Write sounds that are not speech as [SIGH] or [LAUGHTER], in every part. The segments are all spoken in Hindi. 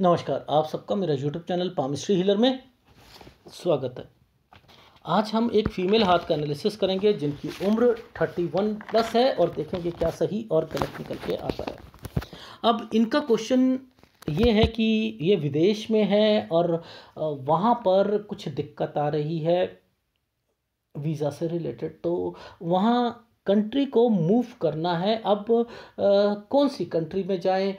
नमस्कार आप सबका मेरा यूट्यूब चैनल पामिस्ट्री हीलर में स्वागत है आज हम एक फीमेल हाथ का एनालिसिस करेंगे जिनकी उम्र 31 प्लस है और देखेंगे क्या सही और गलत निकल के आता है अब इनका क्वेश्चन ये है कि ये विदेश में है और वहाँ पर कुछ दिक्कत आ रही है वीज़ा से रिलेटेड तो वहाँ कंट्री को मूव करना है अब आ, कौन सी कंट्री में जाए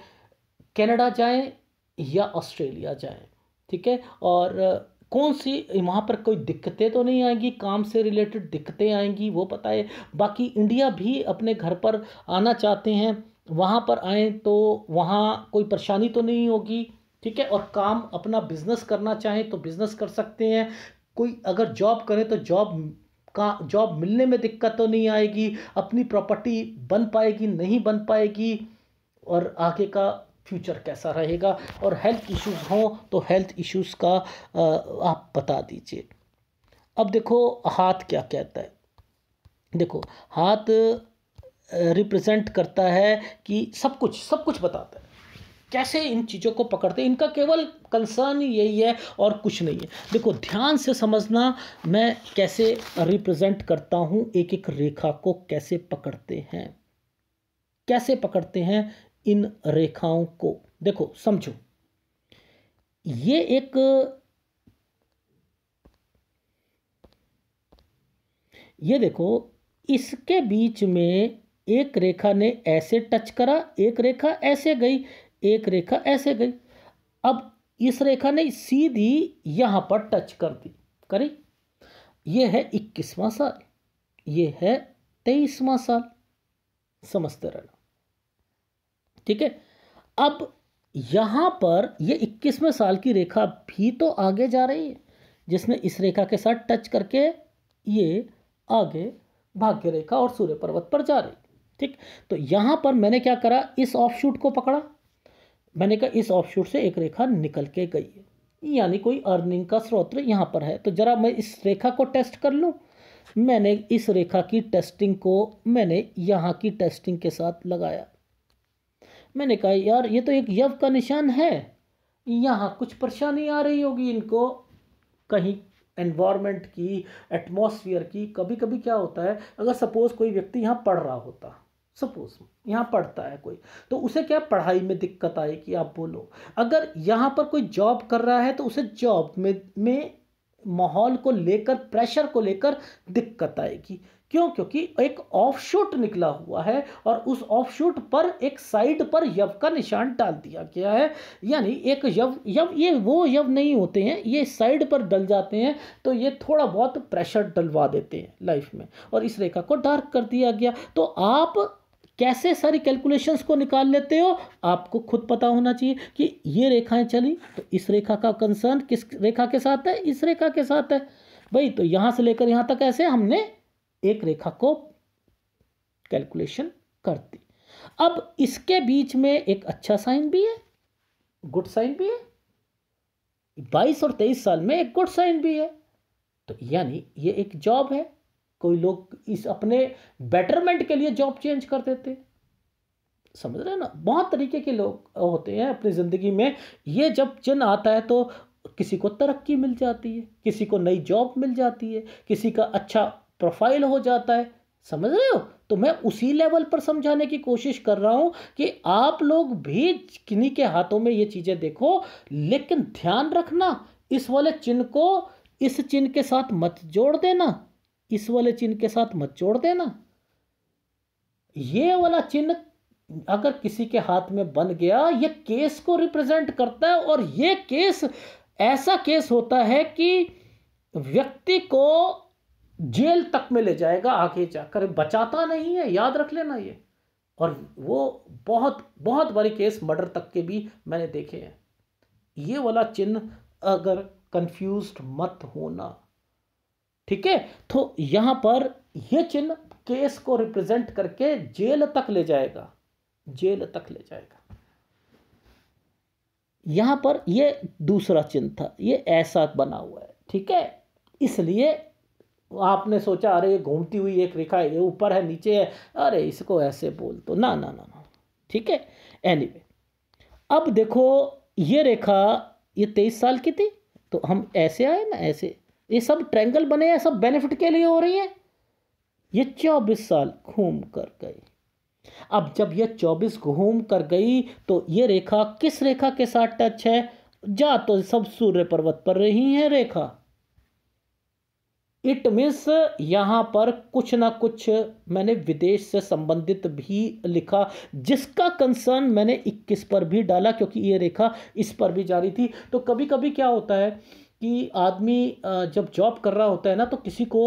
कनाडा जाए या ऑस्ट्रेलिया जाएं ठीक है और कौन सी वहाँ पर कोई दिक्कतें तो नहीं आएंगी काम से रिलेटेड दिक्कतें आएंगी वो पता है बाकी इंडिया भी अपने घर पर आना चाहते हैं वहाँ पर आए तो वहाँ कोई परेशानी तो नहीं होगी ठीक है और काम अपना बिजनेस करना चाहें तो बिजनेस कर सकते हैं कोई अगर जॉब करें तो जॉब का जॉब मिलने में दिक्कत तो नहीं आएगी अपनी प्रॉपर्टी बन पाएगी नहीं बन पाएगी और आगे का फ्यूचर कैसा रहेगा और हेल्थ इश्यूज़ हों तो हेल्थ इश्यूज़ का आप बता दीजिए अब देखो हाथ क्या कहता है देखो हाथ रिप्रेजेंट करता है कि सब कुछ सब कुछ बताता है कैसे इन चीज़ों को पकड़ते हैं इनका केवल कंसर्न यही है और कुछ नहीं है देखो ध्यान से समझना मैं कैसे रिप्रेजेंट करता हूँ एक एक रेखा को कैसे पकड़ते हैं कैसे पकड़ते हैं इन रेखाओं को देखो समझो ये एक ये देखो इसके बीच में एक रेखा ने ऐसे टच करा एक रेखा ऐसे गई एक रेखा ऐसे गई अब इस रेखा ने सीधी यहां पर टच कर दी करी ये है इक्कीसवां साल ये है तेईसवां साल समझते रहना ठीक है अब यहाँ पर ये इक्कीसवें साल की रेखा भी तो आगे जा रही है जिसने इस रेखा के साथ टच करके ये आगे भाग्य रेखा और सूर्य पर्वत पर जा रही ठीक तो यहाँ पर मैंने क्या करा इस ऑफ शूट को पकड़ा मैंने कहा इस ऑफ शूट से एक रेखा निकल के गई है यानी कोई अर्निंग का स्रोत यहाँ पर है तो ज़रा मैं इस रेखा को टेस्ट कर लूँ मैंने इस रेखा की टेस्टिंग को मैंने यहाँ की टेस्टिंग के साथ लगाया मैंने कहा यार ये तो एक यव का निशान है यहाँ कुछ परेशानी आ रही होगी इनको कहीं एनवायरनमेंट की एटमॉस्फेयर की कभी कभी क्या होता है अगर सपोज़ कोई व्यक्ति यहाँ पढ़ रहा होता सपोज यहाँ पढ़ता है कोई तो उसे क्या पढ़ाई में दिक्कत आएगी आप बोलो अगर यहाँ पर कोई जॉब कर रहा है तो उसे जॉब में में माहौल को लेकर प्रेशर को लेकर दिक्कत आएगी क्यों क्योंकि एक ऑफशूट निकला हुआ है और उस ऑफशूट पर एक साइड पर यव का निशान डाल दिया गया है यानी एक यव यव ये वो यव नहीं होते हैं ये साइड पर डल जाते हैं तो ये थोड़ा बहुत प्रेशर डलवा देते हैं लाइफ में और इस रेखा को डार्क कर दिया गया तो आप कैसे सारी कैलकुलेशंस को निकाल लेते हो आपको खुद पता होना चाहिए कि ये रेखाएं चली तो इस रेखा का कंसर्न किस रेखा के साथ है इस रेखा के साथ है भाई तो यहाँ से लेकर यहाँ तक ऐसे हमने एक रेखा को कैलकुलेशन कर दी अब इसके बीच में एक अच्छा साइन भी है गुड साइन भी है बाईस और तेईस साल में एक गुड साइन भी है तो यानी ये एक जॉब है कोई लोग इस अपने बेटरमेंट के लिए जॉब चेंज कर देते समझ रहे हैं ना बहुत तरीके के लोग होते हैं अपनी ज़िंदगी में ये जब चिन्ह आता है तो किसी को तरक्की मिल जाती है किसी को नई जॉब मिल जाती है किसी का अच्छा प्रोफाइल हो जाता है समझ रहे हो तो मैं उसी लेवल पर समझाने की कोशिश कर रहा हूं कि आप लोग भी किन्हीं के हाथों में ये चीज़ें देखो लेकिन ध्यान रखना इस वाले चिन्ह को इस चिन्ह के साथ मत जोड़ देना इस वाले चिन्ह के साथ मत जोड़ देना ये वाला चिन्ह अगर किसी के हाथ में बन गया ये केस को रिप्रेजेंट करता है और ये केस ऐसा केस होता है कि व्यक्ति को जेल तक में ले जाएगा आगे जाकर बचाता नहीं है याद रख लेना ये और वो बहुत बहुत बड़े केस मर्डर तक के भी मैंने देखे हैं ये वाला चिन्ह अगर कंफ्यूज मत होना ठीक है तो यहां पर यह चिन्ह केस को रिप्रेजेंट करके जेल तक ले जाएगा जेल तक ले जाएगा यहां पर यह दूसरा चिन्ह था ये ऐसा बना हुआ है ठीक है इसलिए आपने सोचा अरे ये घूमती हुई एक रेखा है ये ऊपर है नीचे है अरे इसको ऐसे बोल तो ना ना ना ना ठीक है एनी anyway, अब देखो ये रेखा ये तेईस साल की थी तो हम ऐसे आए ना ऐसे ये सब ट्रैंगल बने हैं सब बेनिफिट के लिए हो रही है ये चौबीस साल घूम कर गई अब जब ये चौबीस घूम कर गई तो ये रेखा किस रेखा के साथ टच है जा तो सब सूर्य पर्वत पर रही है रेखा इट मीन्स यहाँ पर कुछ ना कुछ मैंने विदेश से संबंधित भी लिखा जिसका कंसर्न मैंने 21 पर भी डाला क्योंकि ये रेखा इस पर भी जा रही थी तो कभी कभी क्या होता है कि आदमी जब जॉब कर रहा होता है ना तो किसी को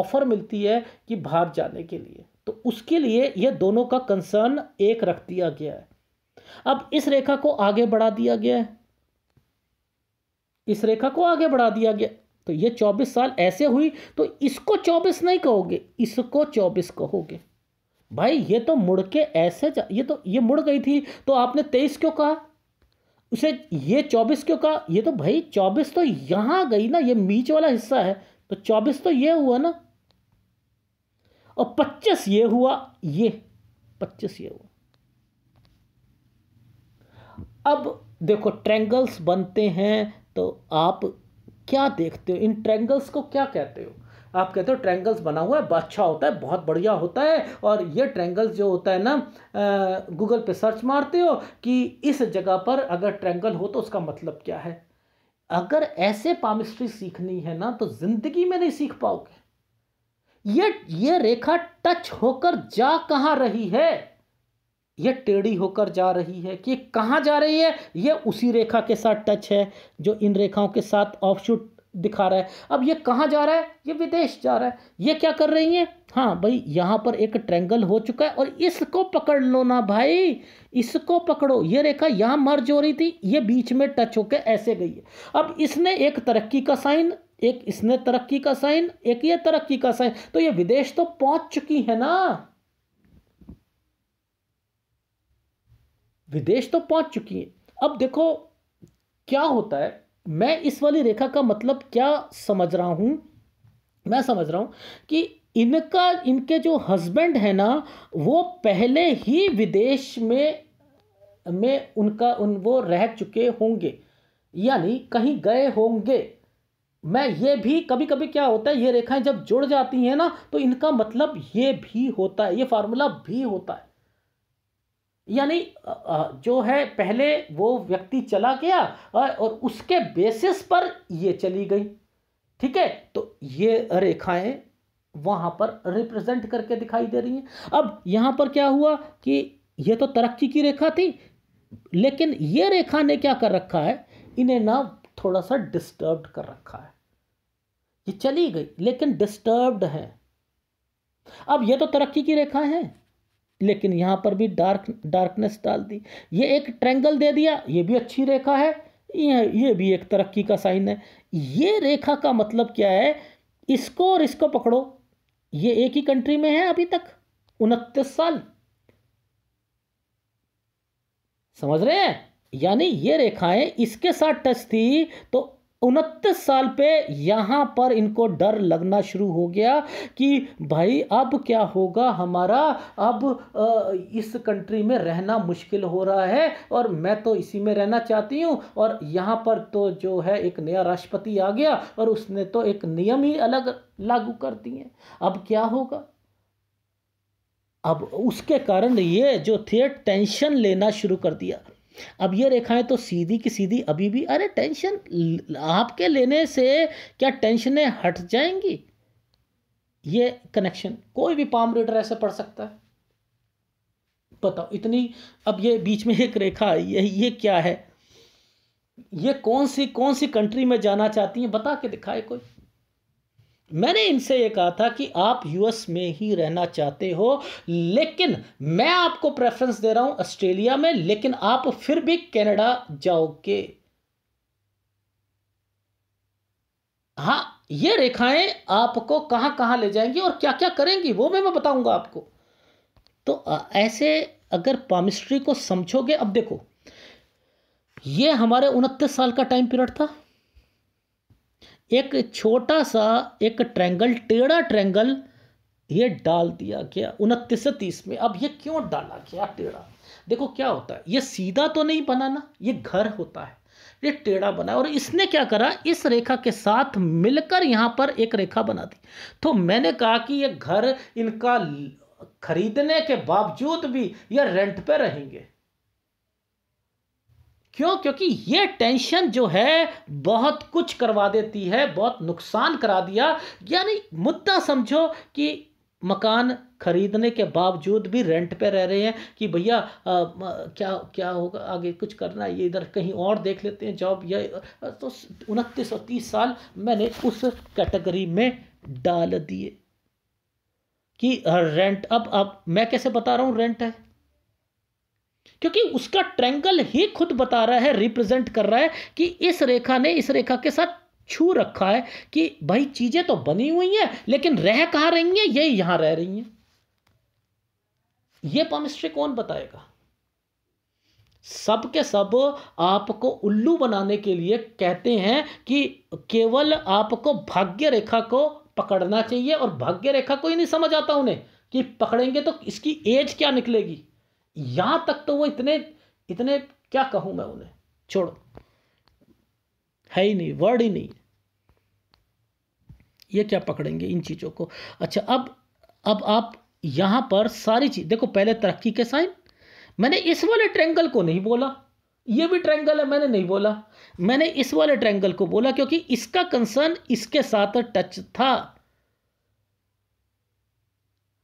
ऑफ़र मिलती है कि बाहर जाने के लिए तो उसके लिए यह दोनों का कंसर्न एक रख दिया गया है अब इस रेखा को आगे बढ़ा दिया गया है इस रेखा को आगे बढ़ा दिया गया तो ये चौबीस साल ऐसे हुई तो इसको चौबीस नहीं कहोगे इसको चौबीस कहोगे भाई ये तो मुड़ के ऐसे ये तो ये मुड़ गई थी तो आपने तेईस क्यों कहा उसे ये चौबीस क्यों कहा ये तो भाई चौबीस तो यहां गई ना ये बीच वाला हिस्सा है तो चौबीस तो ये हुआ ना और पच्चीस ये हुआ ये पच्चीस ये हुआ अब देखो ट्रेंगल्स बनते हैं तो आप क्या देखते हो इन ट्रैंगल्स को क्या कहते हो आप कहते हो ट्रैंगल्स बना हुआ है अच्छा होता है बहुत बढ़िया होता है और ये ट्रैंगल्स जो होता है ना गूगल पे सर्च मारते हो कि इस जगह पर अगर ट्रैंगल हो तो उसका मतलब क्या है अगर ऐसे पामिस्ट्री सीखनी है ना तो ज़िंदगी में नहीं सीख पाओगे ये ये रेखा टच होकर जा कहाँ रही है ये टेढ़ी होकर जा रही है कि कहाँ जा रही है ये उसी रेखा के साथ टच है जो इन रेखाओं के साथ ऑफशूट दिखा रहा है अब ये कहाँ जा रहा है ये विदेश जा रहा है ये क्या कर रही है हाँ भाई यहाँ पर एक ट्रेंगल हो चुका है और इसको पकड़ लो ना भाई इसको पकड़ो ये रेखा यहाँ मर्ज हो रही थी ये बीच में टच होकर ऐसे गई है अब इसने एक तरक्की का साइन एक इसने तरक्की का साइन एक ये तरक्की का साइन तो ये विदेश तो पहुँच चुकी है ना विदेश तो पहुंच चुकी है अब देखो क्या होता है मैं इस वाली रेखा का मतलब क्या समझ रहा हूँ मैं समझ रहा हूँ कि इनका इनके जो हस्बैंड है ना वो पहले ही विदेश में में उनका उन वो रह चुके होंगे यानी कहीं गए होंगे मैं ये भी कभी कभी क्या होता है ये रेखाएं जब जुड़ जाती हैं ना तो इनका मतलब ये भी होता है ये फार्मूला भी होता है यानी जो है पहले वो व्यक्ति चला गया और उसके बेसिस पर ये चली गई ठीक है तो ये रेखाएं वहां पर रिप्रेजेंट करके दिखाई दे रही हैं अब यहां पर क्या हुआ कि ये तो तरक्की की रेखा थी लेकिन ये रेखा ने क्या कर रखा है इन्हें ना थोड़ा सा डिस्टर्ब कर रखा है ये चली गई लेकिन डिस्टर्ब्ड है अब ये तो तरक्की की रेखा है लेकिन यहाँ पर भी डार्क डार्कनेस डाल दी ये एक ट्रेंगल दे दिया ये भी अच्छी रेखा है ये ये भी एक तरक्की का साइन है ये रेखा का मतलब क्या है इसको और इसको पकड़ो ये एक ही कंट्री में है अभी तक उनतीस साल समझ रहे हैं यानी ये रेखाएं इसके साथ टच थी तो उनतीस साल पे यहाँ पर इनको डर लगना शुरू हो गया कि भाई अब क्या होगा हमारा अब इस कंट्री में रहना मुश्किल हो रहा है और मैं तो इसी में रहना चाहती हूँ और यहाँ पर तो जो है एक नया राष्ट्रपति आ गया और उसने तो एक नियम ही अलग लागू कर दिए अब क्या होगा अब उसके कारण ये जो थे टेंशन लेना शुरू कर दिया अब ये रेखाएं तो सीधी की सीधी अभी भी अरे टेंशन आपके लेने से क्या टेंशनें हट जाएंगी ये कनेक्शन कोई भी पाम रीडर ऐसे पढ़ सकता है बताओ इतनी अब ये बीच में एक रेखा ये ये क्या है ये कौन सी कौन सी कंट्री में जाना चाहती है बता के दिखाए कोई मैंने इनसे ये कहा था कि आप यूएस में ही रहना चाहते हो लेकिन मैं आपको प्रेफरेंस दे रहा हूं ऑस्ट्रेलिया में लेकिन आप फिर भी कनाडा जाओगे हाँ ये रेखाएं आपको कहां कहां ले जाएंगी और क्या क्या करेंगी वो भी मैं बताऊंगा आपको तो ऐसे अगर पामिस्ट्री को समझोगे अब देखो ये हमारे उनतीस साल का टाइम पीरियड था एक छोटा सा एक ट्रैंगल टेढ़ा ट्रैंगल ये डाल दिया गया उनतीस तीस में अब ये क्यों डाला गया टेढ़ा देखो क्या होता है ये सीधा तो नहीं बना ना ये घर होता है ये टेढ़ा बना और इसने क्या करा इस रेखा के साथ मिलकर यहाँ पर एक रेखा बना दी तो मैंने कहा कि ये घर इनका खरीदने के बावजूद भी ये रेंट पे रहेंगे क्यों क्योंकि ये टेंशन जो है बहुत कुछ करवा देती है बहुत नुकसान करा दिया यानी मुद्दा समझो कि मकान खरीदने के बावजूद भी रेंट पे रह रहे हैं कि भैया क्या क्या होगा आगे कुछ करना है ये इधर कहीं और देख लेते हैं जॉब या तो उनतीस और तीस साल मैंने उस कैटेगरी में डाल दिए कि रेंट अब अब मैं कैसे बता रहा हूँ रेंट है क्योंकि उसका ट्रैंगल ही खुद बता रहा है रिप्रेजेंट कर रहा है कि इस रेखा ने इस रेखा के साथ छू रखा है कि भाई चीजें तो बनी हुई हैं लेकिन रह कहां रही हैं ये यहां रह रही हैं यह पमिस्ट्री कौन बताएगा सब के सब आपको उल्लू बनाने के लिए कहते हैं कि केवल आपको भाग्य रेखा को पकड़ना चाहिए और भाग्य रेखा को ही नहीं समझ आता उन्हें कि पकड़ेंगे तो इसकी एज क्या निकलेगी यहां तक तो वो इतने इतने क्या कहूं मैं उन्हें छोड़ो है ही नहीं वर्ड ही नहीं ये क्या पकड़ेंगे इन चीज़ों को अच्छा अब अब आप यहां पर सारी चीज़ देखो पहले तरक्की के साइन मैंने इस वाले ट्रेंगल को नहीं बोला ये भी ट्रेंगल है मैंने नहीं बोला मैंने इस वाले ट्रेंगल को बोला क्योंकि इसका कंसर्न इसके साथ टच था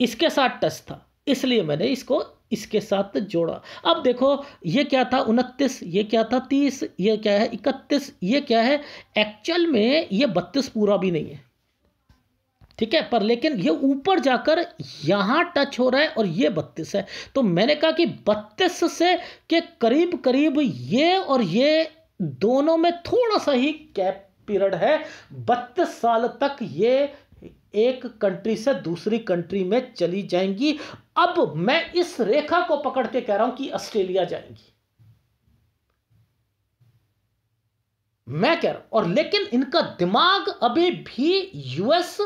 इसके साथ टच था इसलिए मैंने इसको इसके साथ जोड़ा अब देखो ये क्या था उनतीस ये क्या था तीस ये क्या है इकतीस ये क्या है एक्चुअल में ये बत्तीस पूरा भी नहीं है ठीक है पर लेकिन ये ऊपर जाकर यहां टच हो रहा है और ये बत्तीस है तो मैंने कहा कि बत्तीस से के करीब करीब ये और ये दोनों में थोड़ा सा ही कैप पीरियड है बत्तीस साल तक ये एक कंट्री से दूसरी कंट्री में चली जाएंगी अब मैं इस रेखा को पकड़ के कह रहा हूं कि ऑस्ट्रेलिया जाएंगी मैं कह रहा हूं और लेकिन इनका दिमाग अभी भी यूएस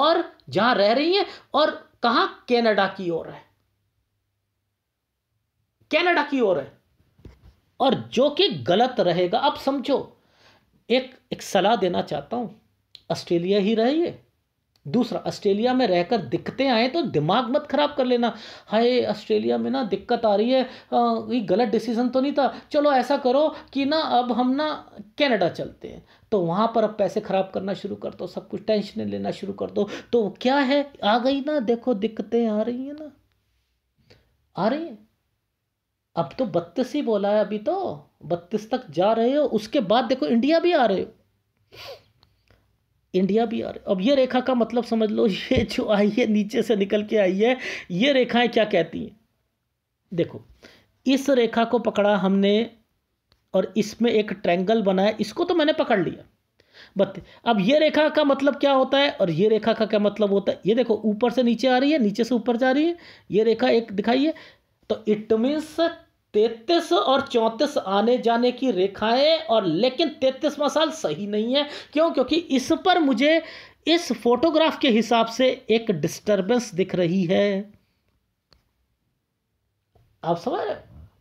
और जहां रह रही है और कहा कनाडा की ओर है कनाडा की ओर है और जो कि गलत रहेगा अब समझो एक एक सलाह देना चाहता हूं ऑस्ट्रेलिया ही रहिए दूसरा ऑस्ट्रेलिया में रहकर दिक्कतें आए तो दिमाग मत खराब कर लेना हाय ऑस्ट्रेलिया में ना दिक्कत आ रही है ये गलत डिसीजन तो नहीं था चलो ऐसा करो कि ना अब हम ना कनाडा चलते हैं तो वहाँ पर अब पैसे ख़राब करना शुरू कर दो सब कुछ टेंशन लेना शुरू कर दो तो क्या है आ गई ना देखो दिक्कतें आ रही हैं ना आ रही हैं अब तो बत्तीस ही बोला है अभी तो बत्तीस तक जा रहे हो उसके बाद देखो इंडिया भी आ रहे हो इंडिया भी आ रहा है अब ये रेखा का मतलब समझ लो [LAUGHS] ये जो आई है नीचे से निकल के आई है ये रेखाएं क्या कहती हैं देखो इस रेखा को पकड़ा हमने और इसमें एक ट्रैंगल बनाया इसको तो मैंने पकड़ लिया बत अब ये रेखा का मतलब क्या होता है और ये रेखा का क्या मतलब होता है ये देखो ऊपर से नीचे आ रही है नीचे से ऊपर जा रही है ये रेखा एक दिखाइए तो इट मीन्स तैतीस और चौंतीस आने जाने की रेखाएं और लेकिन तैतीसवां साल सही नहीं है क्यों क्योंकि इस पर मुझे इस फोटोग्राफ के हिसाब से एक डिस्टरबेंस दिख रही है आप समझ रहे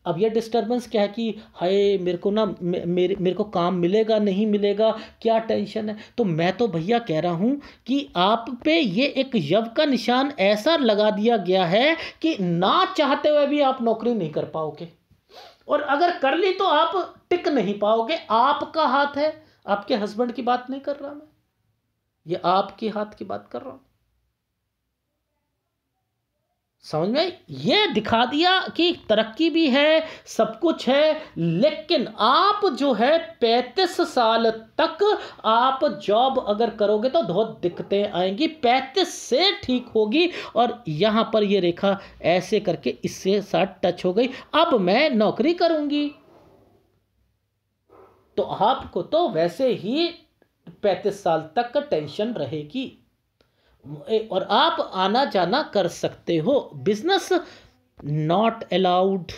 अब यह डिस्टरबेंस क्या है कि हाय मेरे को ना मेरे मेरे को काम मिलेगा नहीं मिलेगा क्या टेंशन है तो मैं तो भैया कह रहा हूं कि आप पे ये एक यव का निशान ऐसा लगा दिया गया है कि ना चाहते हुए भी आप नौकरी नहीं कर पाओगे और अगर कर ली तो आप टिक नहीं पाओगे आपका हाथ है आपके हस्बैंड की बात नहीं कर रहा मैं ये आपके हाथ की बात कर रहा हूं समझ में ये दिखा दिया कि तरक्की भी है सब कुछ है लेकिन आप जो है पैंतीस साल तक आप जॉब अगर करोगे तो बहुत दिक्कतें आएंगी पैंतीस से ठीक होगी और यहाँ पर ये रेखा ऐसे करके इससे साथ टच हो गई अब मैं नौकरी करूँगी तो आपको तो वैसे ही पैंतीस साल तक टेंशन रहेगी और आप आना जाना कर सकते हो बिजनेस नॉट अलाउड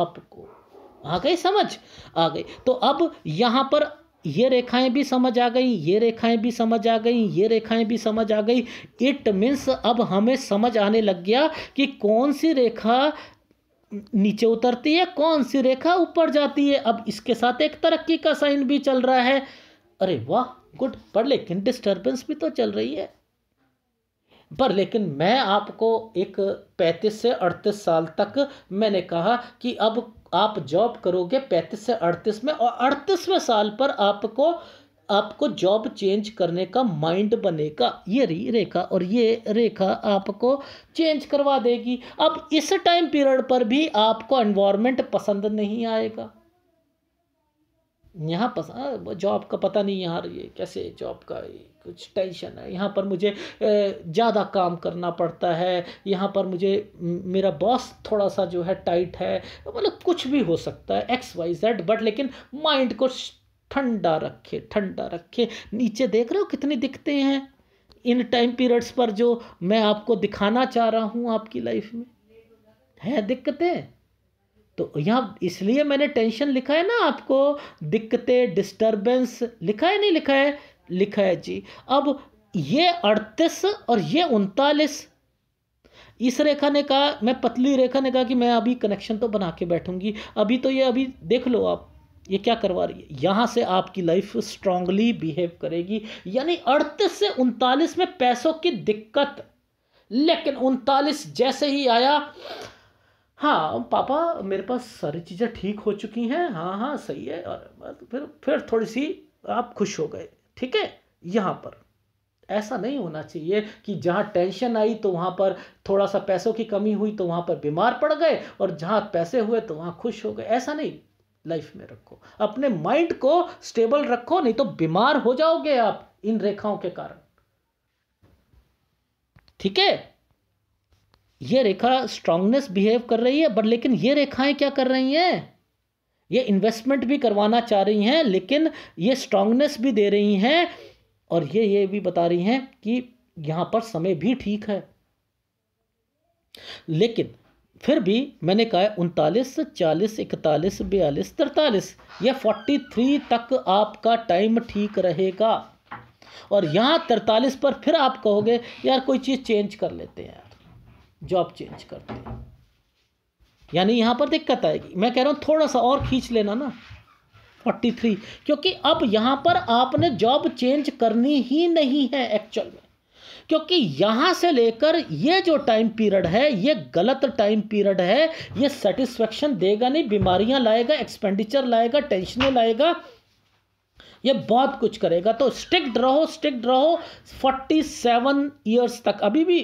आपको आ गई समझ आ गई तो अब यहाँ पर ये रेखाएं भी समझ आ गई ये रेखाएं भी समझ आ गई ये रेखाएं भी समझ आ गई इट मीन्स अब हमें समझ आने लग गया कि कौन सी रेखा नीचे उतरती है कौन सी रेखा ऊपर जाती है अब इसके साथ एक तरक्की का साइन भी चल रहा है अरे वाह गुड पर लेकिन डिस्टर्बेंस भी तो चल रही है पर लेकिन मैं आपको एक पैंतीस से अड़तीस साल तक मैंने कहा कि अब आप जॉब करोगे पैंतीस से अड़तीस में और अड़तीसवें साल पर आपको आपको जॉब चेंज करने का माइंड बनेगा ये रही रेखा और ये रेखा आपको चेंज करवा देगी अब इस टाइम पीरियड पर भी आपको एनवायरनमेंट पसंद नहीं आएगा यहाँ पस जॉब हाँ, का पता नहीं यार ये कैसे जॉब का कुछ टेंशन है यहाँ पर मुझे ज़्यादा काम करना पड़ता है यहाँ पर मुझे मेरा बॉस थोड़ा सा जो है टाइट है मतलब कुछ भी हो सकता है एक्स वाई जेड बट लेकिन माइंड को ठंडा रखे ठंडा रखे नीचे देख रहे हो कितने दिखते हैं इन टाइम पीरियड्स पर जो मैं आपको दिखाना चाह रहा हूँ आपकी लाइफ में हैं दिक्कतें तो यहाँ इसलिए मैंने टेंशन लिखा है ना आपको दिक्कतें डिस्टर्बेंस लिखा है नहीं लिखा है लिखा है जी अब ये अड़तीस और ये उनतालीस इस रेखा ने कहा मैं पतली रेखा ने कहा कि मैं अभी कनेक्शन तो बना के बैठूंगी अभी तो ये अभी देख लो आप ये क्या करवा रही है यहाँ से आपकी लाइफ स्ट्रांगली बिहेव करेगी यानी अड़तीस से उनतालीस में पैसों की दिक्कत लेकिन उनतालीस जैसे ही आया हाँ पापा मेरे पास सारी चीज़ें ठीक हो चुकी हैं हाँ हाँ सही है और फिर फिर थोड़ी सी आप खुश हो गए ठीक है यहाँ पर ऐसा नहीं होना चाहिए कि जहाँ टेंशन आई तो वहाँ पर थोड़ा सा पैसों की कमी हुई तो वहाँ पर बीमार पड़ गए और जहाँ पैसे हुए तो वहाँ खुश हो गए ऐसा नहीं लाइफ में रखो अपने माइंड को स्टेबल रखो नहीं तो बीमार हो जाओगे आप इन रेखाओं के कारण ठीक है ये रेखा स्ट्रांगनेस बिहेव कर रही है बट लेकिन ये रेखाएं क्या कर रही हैं ये इन्वेस्टमेंट भी करवाना चाह रही हैं लेकिन ये स्ट्रांगनेस भी दे रही हैं और ये ये भी बता रही हैं कि यहां पर समय भी ठीक है लेकिन फिर भी मैंने कहा उनतालीस चालीस इकतालीस बयालीस तिरतालीस या फोर्टी थ्री तक आपका टाइम ठीक रहेगा और यहां तिरतालीस पर फिर आप कहोगे यार कोई चीज़ चेंज कर लेते हैं जॉब चेंज करते हैं यानी यहाँ पर दिक्कत आएगी मैं कह रहा हूँ थोड़ा सा और खींच लेना ना फोर्टी थ्री क्योंकि अब यहाँ पर आपने जॉब चेंज करनी ही नहीं है एक्चुअल में क्योंकि यहाँ से लेकर ये जो टाइम पीरियड है ये गलत टाइम पीरियड है ये सेटिस्फेक्शन देगा नहीं बीमारियाँ लाएगा एक्सपेंडिचर लाएगा टेंशन लाएगा ये बहुत कुछ करेगा तो स्टिक्ड रहो स्टिक्ड रहो फोर्टी सेवन तक अभी भी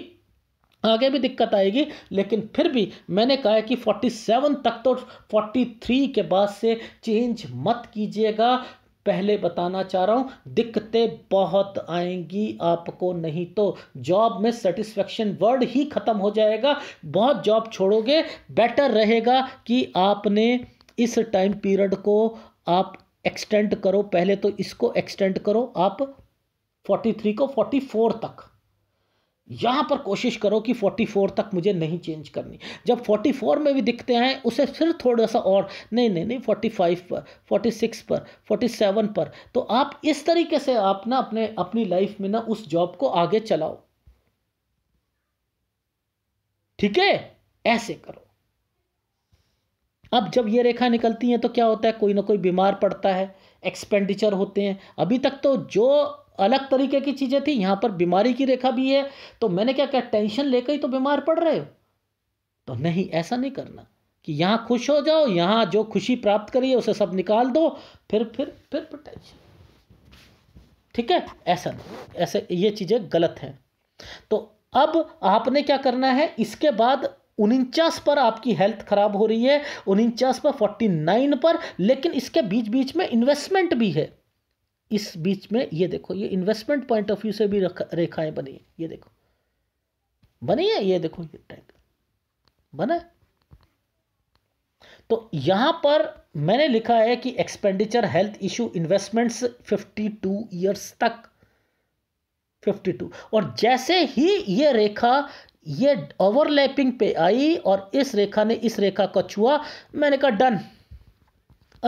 आगे भी दिक्कत आएगी लेकिन फिर भी मैंने कहा है कि 47 तक तो 43 के बाद से चेंज मत कीजिएगा पहले बताना चाह रहा हूँ दिक्कतें बहुत आएंगी आपको नहीं तो जॉब में सेटिस्फेक्शन वर्ड ही ख़त्म हो जाएगा बहुत जॉब छोड़ोगे बेटर रहेगा कि आपने इस टाइम पीरियड को आप एक्सटेंड करो पहले तो इसको एक्सटेंड करो आप 43 को 44 तक यहाँ पर कोशिश करो कि 44 तक मुझे नहीं चेंज करनी जब 44 में भी दिखते हैं उसे फिर थोड़ा सा और नहीं नहीं नहीं 45 पर 46 पर 47 पर तो आप इस तरीके से आप ना अपने अपनी लाइफ में ना उस जॉब को आगे चलाओ ठीक है ऐसे करो अब जब ये रेखा निकलती है तो क्या होता है कोई ना कोई बीमार पड़ता है एक्सपेंडिचर होते हैं अभी तक तो जो अलग तरीके की चीज़ें थी यहाँ पर बीमारी की रेखा भी है तो मैंने क्या क्या टेंशन लेकर ही तो बीमार पड़ रहे हो तो नहीं ऐसा नहीं करना कि यहाँ खुश हो जाओ यहाँ जो खुशी प्राप्त करिए उसे सब निकाल दो फिर फिर फिर, फिर तो टेंशन ठीक है ऐसा नहीं ऐसे ये चीज़ें गलत हैं तो अब आपने क्या करना है इसके बाद उनचास पर आपकी हेल्थ खराब हो रही है उनचास पर फोर्टी नाइन पर लेकिन इसके बीच बीच में इन्वेस्टमेंट भी है इस बीच में ये देखो ये इन्वेस्टमेंट पॉइंट ऑफ व्यू से भी रेखाएं बनी है ये देखो बनी है ये देखो ये ट्रायंगल बना है तो यहां पर मैंने लिखा है कि expenditure health issue investments 52 years तक 52 और जैसे ही ये रेखा ये ओवरलैपिंग पे आई और इस रेखा ने इस रेखा को छुआ मैंने कहा डन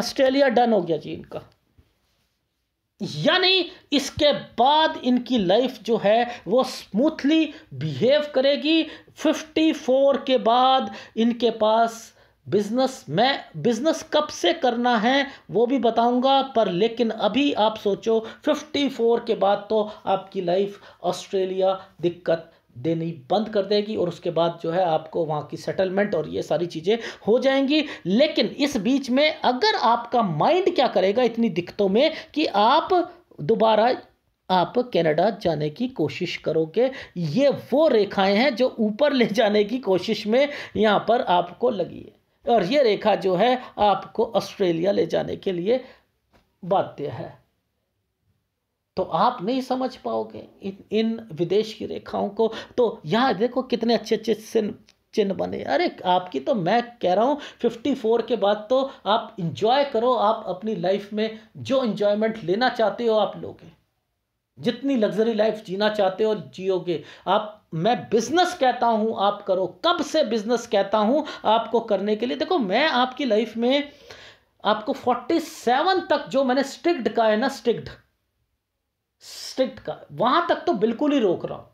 ऑस्ट्रेलिया डन हो गया जी इनका यानी इसके बाद इनकी लाइफ जो है वो स्मूथली बिहेव करेगी 54 के बाद इनके पास बिजनेस मैं बिजनेस कब से करना है वो भी बताऊंगा पर लेकिन अभी आप सोचो 54 के बाद तो आपकी लाइफ ऑस्ट्रेलिया दिक्कत देनी बंद कर देगी और उसके बाद जो है आपको वहाँ की सेटलमेंट और ये सारी चीज़ें हो जाएंगी लेकिन इस बीच में अगर आपका माइंड क्या करेगा इतनी दिक्कतों में कि आप दोबारा आप कनाडा जाने की कोशिश करोगे ये वो रेखाएं हैं जो ऊपर ले जाने की कोशिश में यहाँ पर आपको लगी है और ये रेखा जो है आपको ऑस्ट्रेलिया ले जाने के लिए बाध्य है तो आप नहीं समझ पाओगे इन इन विदेश की रेखाओं को तो यहाँ देखो कितने अच्छे अच्छे सिन चिन्ह बने अरे आपकी तो मैं कह रहा हूँ फिफ्टी फोर के बाद तो आप इंजॉय करो आप अपनी लाइफ में जो इंजॉयमेंट लेना चाहते हो आप लोगे जितनी लग्जरी लाइफ जीना चाहते हो जियोगे आप मैं बिजनेस कहता हूँ आप करो कब से बिजनेस कहता हूँ आपको करने के लिए देखो मैं आपकी लाइफ में आपको फोर्टी सेवन तक जो मैंने स्ट्रिक्ट कहा है ना स्ट्रिक्ट स्ट्रिक्ट का वहां तक तो बिल्कुल ही रोक रहा हूं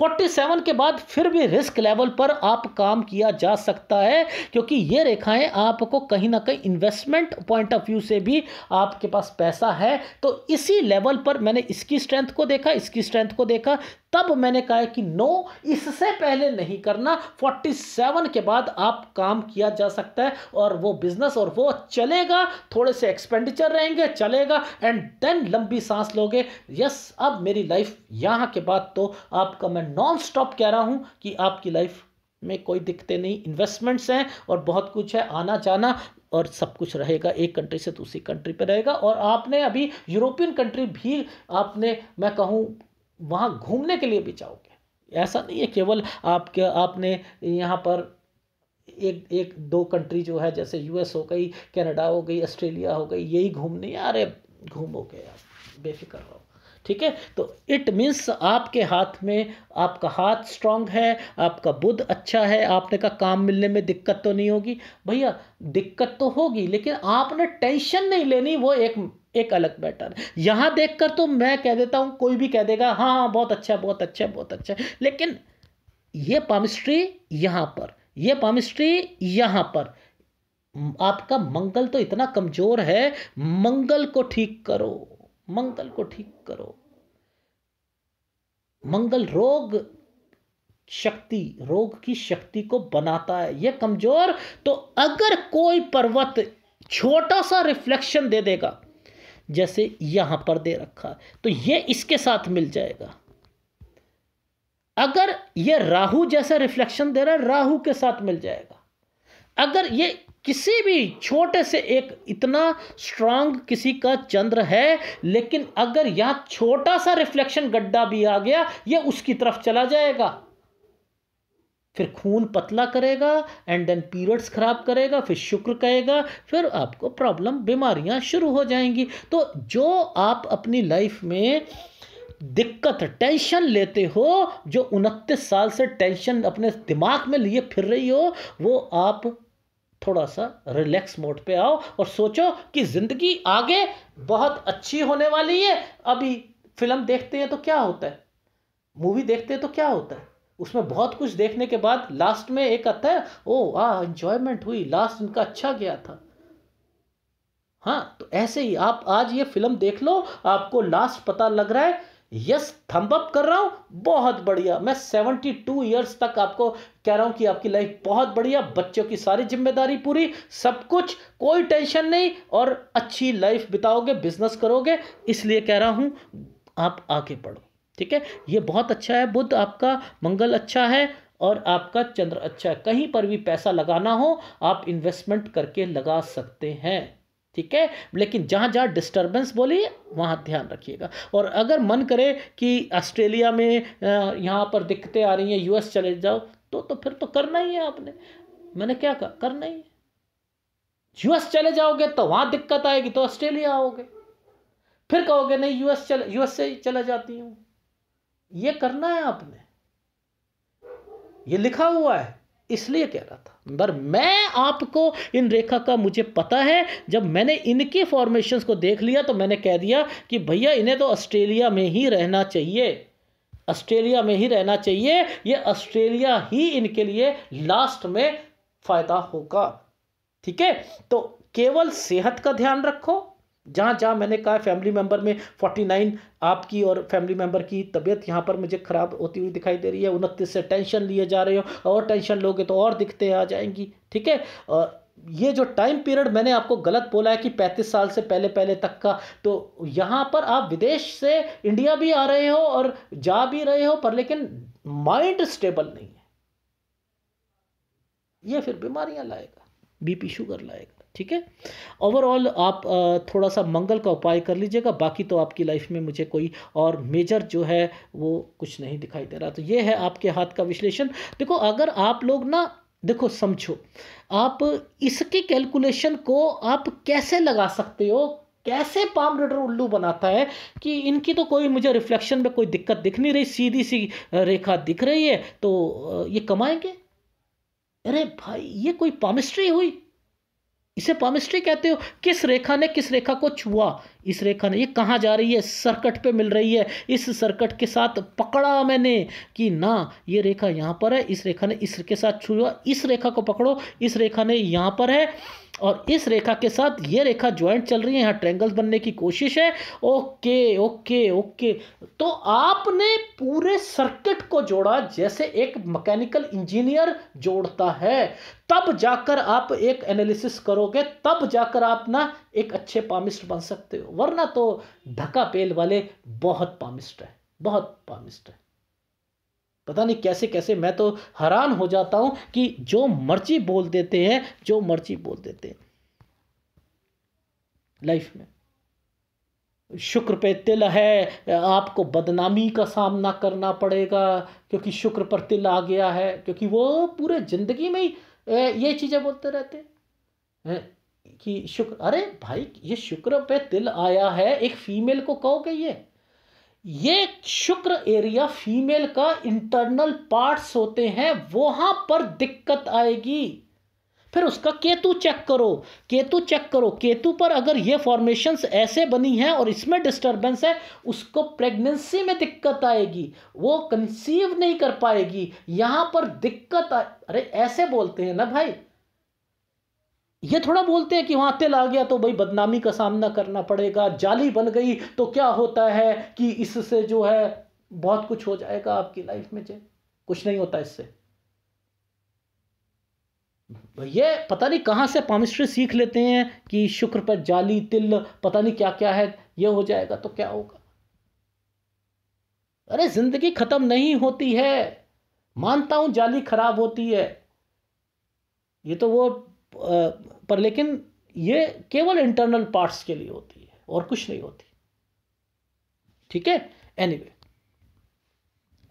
47 के बाद फिर भी रिस्क लेवल पर आप काम किया जा सकता है क्योंकि ये रेखाएं आपको कहीं ना कहीं इन्वेस्टमेंट पॉइंट ऑफ व्यू से भी आपके पास पैसा है तो इसी लेवल पर मैंने इसकी स्ट्रेंथ को देखा इसकी स्ट्रेंथ को देखा तब मैंने कहा कि नो इससे पहले नहीं करना 47 के बाद आप काम किया जा सकता है और वो बिजनेस और वो चलेगा थोड़े से एक्सपेंडिचर रहेंगे चलेगा एंड देन लंबी सांस लोगे यस अब मेरी लाइफ यहाँ के बाद तो आपका मैं नॉन स्टॉप कह रहा हूँ कि आपकी लाइफ में कोई दिक्कतें नहीं इन्वेस्टमेंट्स हैं और बहुत कुछ है आना जाना और सब कुछ रहेगा एक कंट्री से दूसरी कंट्री पर रहेगा और आपने अभी यूरोपियन कंट्री भी आपने मैं कहूँ वहाँ घूमने के लिए भी जाओगे ऐसा नहीं है केवल आपके आपने यहाँ पर एक एक दो कंट्री जो है जैसे यूएस हो गई कनाडा हो गई ऑस्ट्रेलिया हो गई यही घूमने अरे घूमोगे आप बेफिक्र रहो ठीक है तो इट मीन्स आपके हाथ में आपका हाथ स्ट्रांग है आपका बुद्ध अच्छा है आपने का काम मिलने में दिक्कत तो नहीं होगी भैया दिक्कत तो होगी लेकिन आपने टेंशन नहीं लेनी वो एक एक अलग बैटर यहां यहाँ देख कर तो मैं कह देता हूँ कोई भी कह देगा हाँ हाँ बहुत अच्छा बहुत अच्छा बहुत अच्छा लेकिन ये पामिस्ट्री यहाँ पर ये पामिस्ट्री यहाँ पर आपका मंगल तो इतना कमज़ोर है मंगल को ठीक करो मंगल को ठीक करो मंगल रोग शक्ति रोग की शक्ति को बनाता है यह कमजोर तो अगर कोई पर्वत छोटा सा रिफ्लेक्शन दे देगा जैसे यहां पर दे रखा तो यह इसके साथ मिल जाएगा अगर यह राहु जैसा रिफ्लेक्शन दे रहा है राहु के साथ मिल जाएगा अगर ये किसी भी छोटे से एक इतना स्ट्रांग किसी का चंद्र है लेकिन अगर यहाँ छोटा सा रिफ्लेक्शन गड्ढा भी आ गया यह उसकी तरफ चला जाएगा फिर खून पतला करेगा एंड देन पीरियड्स खराब करेगा फिर शुक्र कहेगा फिर आपको प्रॉब्लम बीमारियां शुरू हो जाएंगी तो जो आप अपनी लाइफ में दिक्कत टेंशन लेते हो जो उनतीस साल से टेंशन अपने दिमाग में लिए फिर रही हो वो आप थोड़ा सा रिलैक्स मोड पे आओ और सोचो कि ज़िंदगी आगे बहुत अच्छी होने वाली है अभी फिल्म देखते हैं तो क्या होता है मूवी देखते हैं तो क्या होता है उसमें बहुत कुछ देखने के बाद लास्ट में एक आता है ओ आ इंजॉयमेंट हुई लास्ट इनका अच्छा गया था हाँ तो ऐसे ही आप आज ये फिल्म देख लो आपको लास्ट पता लग रहा है यस थम्प अप कर रहा हूं बहुत बढ़िया मैं 72 ईयर्स तक आपको कह रहा हूं कि आपकी लाइफ बहुत बढ़िया बच्चों की सारी जिम्मेदारी पूरी सब कुछ कोई टेंशन नहीं और अच्छी लाइफ बिताओगे बिजनेस करोगे इसलिए कह रहा हूं आप आगे बढ़ो ठीक है ये बहुत अच्छा है बुद्ध आपका मंगल अच्छा है और आपका चंद्र अच्छा है कहीं पर भी पैसा लगाना हो आप इन्वेस्टमेंट करके लगा सकते हैं ठीक है लेकिन जहाँ जहाँ डिस्टर्बेंस बोली वहाँ ध्यान रखिएगा और अगर मन करे कि ऑस्ट्रेलिया में यहाँ पर दिक्कतें आ रही हैं यूएस चले जाओ तो तो फिर तो करना ही है आपने मैंने क्या कहा करना ही है यूएस चले जाओगे तो वहाँ दिक्कत आएगी तो ऑस्ट्रेलिया आओगे फिर कहोगे नहीं यूएस चल यूएस से चला जाती हूँ ये करना है आपने ये लिखा हुआ है इसलिए कह रहा था पर मैं आपको इन रेखा का मुझे पता है जब मैंने इनकी फॉर्मेशंस को देख लिया तो मैंने कह दिया कि भैया इन्हें तो ऑस्ट्रेलिया में ही रहना चाहिए ऑस्ट्रेलिया में ही रहना चाहिए ये ऑस्ट्रेलिया ही इनके लिए लास्ट में फ़ायदा होगा ठीक है तो केवल सेहत का ध्यान रखो जहाँ जहाँ मैंने कहा फैमिली मेम्बर में फोर्टी नाइन आपकी और फैमिली मेम्बर की तबीयत यहाँ पर मुझे ख़राब होती हुई दिखाई दे रही है उनतीस से टेंशन लिए जा रहे हो और टेंशन लोगे तो और दिखते आ जाएंगी ठीक है और ये जो टाइम पीरियड मैंने आपको गलत बोला है कि 35 साल से पहले पहले तक का तो यहाँ पर आप विदेश से इंडिया भी आ रहे हो और जा भी रहे हो पर लेकिन माइंड स्टेबल नहीं है ये फिर बीमारियाँ लाएगा बीपी शुगर लाएगा ठीक है ओवरऑल आप थोड़ा सा मंगल का उपाय कर लीजिएगा बाकी तो आपकी लाइफ में मुझे कोई और मेजर जो है वो कुछ नहीं दिखाई दे रहा तो ये है आपके हाथ का विश्लेषण देखो अगर आप लोग ना देखो समझो आप इसके कैलकुलेशन को आप कैसे लगा सकते हो कैसे पाम रेडर उल्लू बनाता है कि इनकी तो कोई मुझे रिफ्लेक्शन में कोई दिक्कत दिख नहीं रही सीधी सी रेखा दिख रही है तो ये कमाएंगे अरे भाई ये कोई पामिस्ट्री हुई इसे पॉमिस्ट्री कहते हो किस रेखा ने किस रेखा को छुआ इस रेखा ने ये कहाँ जा रही है सर्कट पे मिल रही है इस सर्कट के साथ पकड़ा मैंने कि ना ये रेखा यहाँ पर है इस रेखा ने इसके साथ छुआ इस रेखा को पकड़ो इस रेखा ने यहाँ पर है और इस रेखा के साथ ये रेखा ज्वाइंट चल रही है यहाँ ट्रेंगल्स बनने की कोशिश है ओके ओके ओके तो आपने पूरे सर्किट को जोड़ा जैसे एक मैकेनिकल इंजीनियर जोड़ता है तब जाकर आप एक एनालिसिस करोगे तब जाकर आप ना एक अच्छे पामिस्ट बन सकते हो वरना तो ढका पेल वाले बहुत पामिस्ट है बहुत पामिस्ट है पता नहीं कैसे कैसे मैं तो हैरान हो जाता हूं कि जो मर्जी बोल देते हैं जो मर्जी बोल देते हैं लाइफ में शुक्र पे तिल है आपको बदनामी का सामना करना पड़ेगा क्योंकि शुक्र पर तिल आ गया है क्योंकि वो पूरे ज़िंदगी में ही ये चीज़ें बोलते रहते हैं कि शुक्र अरे भाई ये शुक्र पे तिल आया है एक फीमेल को कहोगे ये ये शुक्र एरिया फीमेल का इंटरनल पार्ट्स होते हैं वहां पर दिक्कत आएगी फिर उसका केतु चेक करो केतु चेक करो केतु पर अगर ये फॉर्मेशंस ऐसे बनी हैं और इसमें डिस्टरबेंस है उसको प्रेगनेंसी में दिक्कत आएगी वो कंसीव नहीं कर पाएगी यहाँ पर दिक्कत आ... अरे ऐसे बोलते हैं ना भाई ये थोड़ा बोलते हैं कि वहां तिल आ गया तो भाई बदनामी का सामना करना पड़ेगा जाली बन गई तो क्या होता है कि इससे जो है बहुत कुछ हो जाएगा आपकी लाइफ में जे कुछ नहीं होता इससे ये पता नहीं कहां से पामिस्ट्री सीख लेते हैं कि शुक्र पर जाली तिल पता नहीं क्या क्या है ये हो जाएगा तो क्या होगा अरे जिंदगी खत्म नहीं होती है मानता हूं जाली खराब होती है ये तो वो पर लेकिन ये केवल इंटरनल पार्ट्स के लिए होती है और कुछ नहीं होती ठीक है एनीवे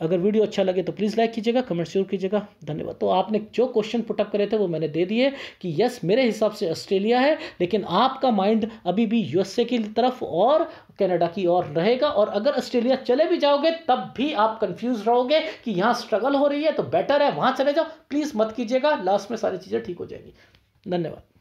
अगर वीडियो अच्छा लगे तो प्लीज़ लाइक कीजिएगा कमेंट जरूर कीजिएगा धन्यवाद तो आपने जो क्वेश्चन पुटअप करे थे वो मैंने दे दिए कि यस मेरे हिसाब से ऑस्ट्रेलिया है लेकिन आपका माइंड अभी भी यूएसए की तरफ और कनाडा की ओर रहेगा और अगर ऑस्ट्रेलिया चले भी जाओगे तब भी आप कंफ्यूज रहोगे कि यहाँ स्ट्रगल हो रही है तो बेटर है वहाँ चले जाओ प्लीज़ मत कीजिएगा लास्ट में सारी चीज़ें ठीक हो जाएगी धन्यवाद